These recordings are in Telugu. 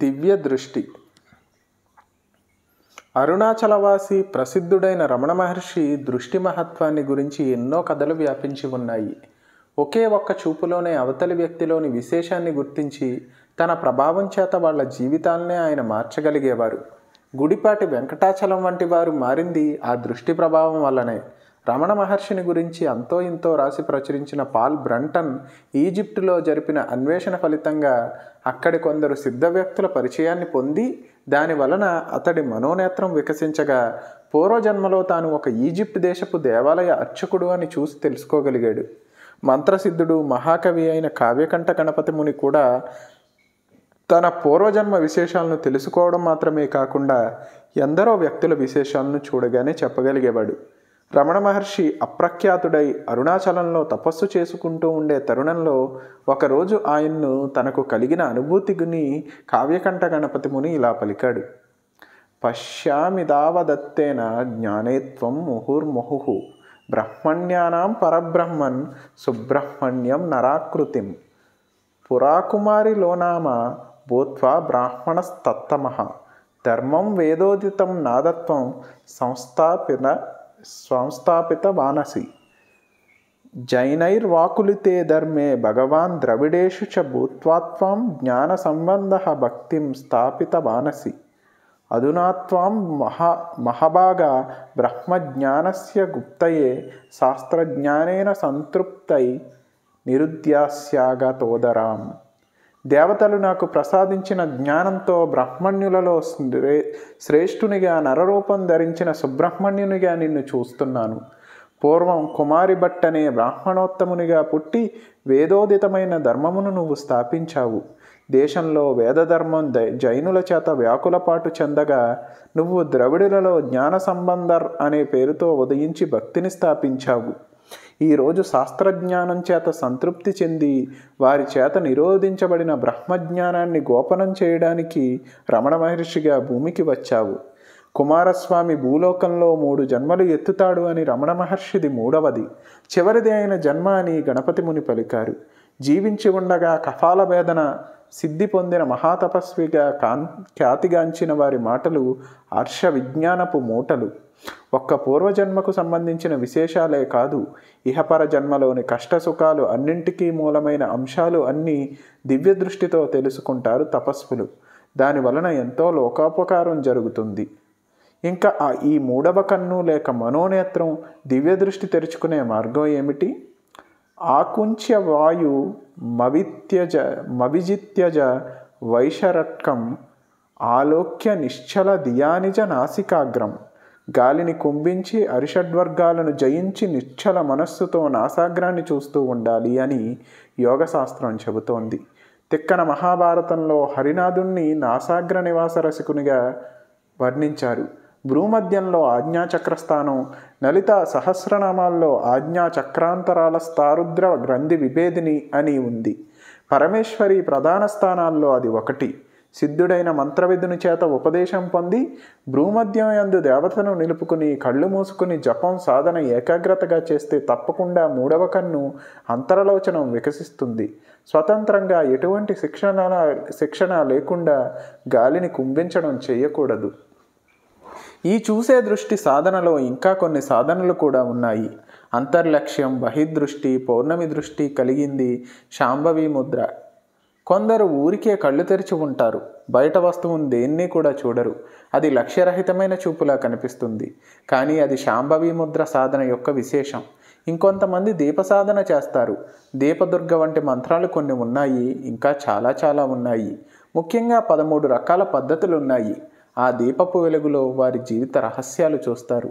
దివ్య దృష్టి అరుణాచలవాసి ప్రసిద్ధుడైన రమణ మహర్షి దృష్టి మహత్వాన్ని గురించి ఎన్నో కథలు వ్యాపించి ఉన్నాయి ఒకే ఒక్క చూపులోనే అవతలి వ్యక్తిలోని విశేషాన్ని గుర్తించి తన ప్రభావం చేత వాళ్ళ జీవితాలనే ఆయన మార్చగలిగేవారు గుడిపాటి వెంకటాచలం వంటి వారు మారింది ఆ దృష్టి ప్రభావం వల్లనే రమణ మహర్షిని గురించి అంతో ఇంతో రాసి ప్రచురించిన పాల్ బ్రంటన్ ఈజిప్టులో జరిపిన అన్వేషణ ఫలితంగా అక్కడి కొందరు సిద్ధ వ్యక్తుల పరిచయాన్ని పొంది దాని వలన అతడి మనోనేత్రం వికసించగా పూర్వజన్మలో తాను ఒక ఈజిప్ట్ దేశపు దేవాలయ అర్చకుడు అని చూసి తెలుసుకోగలిగాడు మంత్రసిద్ధుడు మహాకవి అయిన కావ్యకంఠ గణపతి ముని కూడా తన పూర్వజన్మ విశేషాలను తెలుసుకోవడం మాత్రమే కాకుండా ఎందరో వ్యక్తుల విశేషాలను చూడగానే చెప్పగలిగేవాడు రమణ మహర్షి అప్రఖ్యాతుడై అరుణాచలంలో తపస్సు చేసుకుంటూ ఉండే తరుణంలో ఒకరోజు ఆయన్ను తనకు కలిగిన అనుభూతి గుని కావ్యకంఠ గణపతి ముని ఇలా పలికాడు పశ్యామిదావదత్తేన జ్ఞానేత్వం ముహుర్ముహు బ్రహ్మణ్యానాం పరబ్రహ్మన్ సుబ్రహ్మణ్యం నరాకృతిం పురాకుమారిలోనామ భూత్వా బ్రాహ్మణస్తత్తమ ధర్మం వేదోదితం నాదత్వం సంస్థాపిన సంస్థాపిత వానసి జైనైర్వాకులితే ధర్మే భగవాన్ ద్రవిడేషు చ భూత్వాత్వం జ్ఞాన సంబంధ భక్తిం స్థాపిత వానసి అధునాత్వాం మహా మహాభాగా బ్రహ్మజ్ఞానస్య గుప్తయే శాస్త్రజ్ఞానేన సంతృప్తై నిరుద్యాస్యాగతోదరాం దేవతలు నాకు ప్రసాదించిన జ్ఞానంతో బ్రహ్మణ్యులలో శ్రే శ్రేష్ఠునిగా నరరూపం ధరించిన సుబ్రహ్మణ్యునిగా నిన్ను చూస్తున్నాను పూర్వం కుమారి భట్టనే బ్రాహ్మణోత్తమునిగా పుట్టి వేదోదితమైన ధర్మమును నువ్వు స్థాపించావు దేశంలో వేదధర్మం జైనుల చేత వ్యాకులపాటు చెందగా నువ్వు ద్రవిడులలో జ్ఞాన సంబంధర్ అనే పేరుతో ఉదయించి భక్తిని స్థాపించావు ఈరోజు శాస్త్రజ్ఞానం చేత సంతృప్తి చెంది వారి చేత నిరోధించబడిన బ్రహ్మజ్ఞానాన్ని గోపనం చేయడానికి రమణ మహర్షిగా భూమికి వచ్చావు కుమారస్వామి భూలోకంలో మూడు జన్మలు ఎత్తుతాడు అని రమణ మహర్షిది మూడవది చివరిది అయిన జన్మ అని గణపతి ముని పలికారు జీవించి ఉండగా కఫాల వేదన సిద్ధి పొందిన మహాతపస్విగా కాన్ ఖ్యాతిగాంచిన వారి మాటలు హర్ష విజ్ఞానపు మూటలు ఒక్క పూర్వజన్మకు సంబంధించిన విశేషాలే కాదు ఇహపర జన్మలోని కష్టసుఖాలు అన్నింటికీ మూలమైన అంశాలు అన్నీ దివ్య దృష్టితో తెలుసుకుంటారు తపస్సులు దాని వలన ఎంతో లోకోపకారం జరుగుతుంది ఇంకా ఈ మూడవ కన్ను లేక మనోనేత్రం దివ్య దృష్టి తెరుచుకునే మార్గం ఏమిటి వాయు మవిత్యజ మవిజిత్యజ వైషరట్కం ఆలోక్య నిశ్చల దియానిజ నాసికాగ్రం గాలిని కుంభించి అరిషడ్వర్గాలను జయించి నిశ్చల మనస్సుతో నాసాగ్రాన్ని చూస్తూ ఉండాలి అని యోగశాస్త్రం చెబుతోంది తిక్కన మహాభారతంలో హరినాథుణ్ణి నాసాగ్ర నివాస రసికునిగా వర్ణించారు భూమధ్యంలో ఆజ్ఞాచక్రస్థానం లలిత సహస్రనామాల్లో ఆజ్ఞా చక్రాంతరాల స్థారుద్ర గ్రంథి విభేదిని అని ఉంది పరమేశ్వరి ప్రధాన స్థానాల్లో అది ఒకటి సిద్ధుడైన మంత్రవిధుని చేత ఉపదేశం పొంది భ్రూమధ్యం యందు దేవతను నిలుపుకుని కళ్ళు మూసుకుని జపం సాధన ఏకాగ్రతగా చేస్తే తప్పకుండా మూడవ కన్ను అంతరలోచనం వికసిస్తుంది స్వతంత్రంగా ఎటువంటి శిక్షణ శిక్షణ లేకుండా గాలిని కుంభించడం చేయకూడదు ఈ చూసే దృష్టి సాధనలో ఇంకా కొన్ని సాధనలు కూడా ఉన్నాయి అంతర్లక్ష్యం బహిర్దృష్టి పౌర్ణమి దృష్టి కలిగింది శాంభవి ముద్ర కొందరు ఊరికే కళ్ళు తెరిచి ఉంటారు బయట వస్తువును దేన్ని కూడా చూడరు అది లక్ష్యరహితమైన చూపులా కనిపిస్తుంది కానీ అది శాంభవి ముద్ర సాధన యొక్క విశేషం ఇంకొంతమంది దీపసాధన చేస్తారు దీపదుర్గ వంటి మంత్రాలు కొన్ని ఉన్నాయి ఇంకా చాలా చాలా ఉన్నాయి ముఖ్యంగా పదమూడు రకాల పద్ధతులు ఉన్నాయి ఆ దీపపు వెలుగులో వారి జీవిత రహస్యాలు చూస్తారు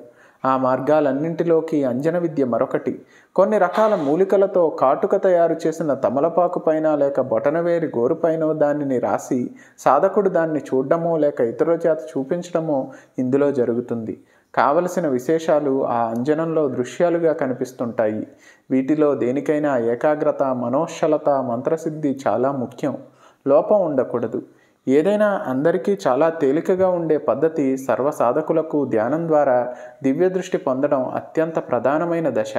ఆ మార్గాలన్నింటిలోకి అంజన విద్య మరొకటి కొన్ని రకాల మూలికలతో కాటుక తయారు చేసిన తమలపాకు పైన లేక బొటనవేరి గోరుపైన దానిని రాసి సాధకుడు దాన్ని చూడడమో లేక ఇతరుల చేత చూపించడమో ఇందులో జరుగుతుంది కావలసిన విశేషాలు ఆ అంజనంలో దృశ్యాలుగా కనిపిస్తుంటాయి వీటిలో దేనికైనా ఏకాగ్రత మనోశలత మంత్రసిద్ధి చాలా ముఖ్యం లోపం ఉండకూడదు ఏదైనా అందరికీ చాలా తేలికగా ఉండే పద్ధతి సర్వసాధకులకు ధ్యానం ద్వారా దివ్యదృష్టి పొందడం అత్యంత ప్రధానమైన దశ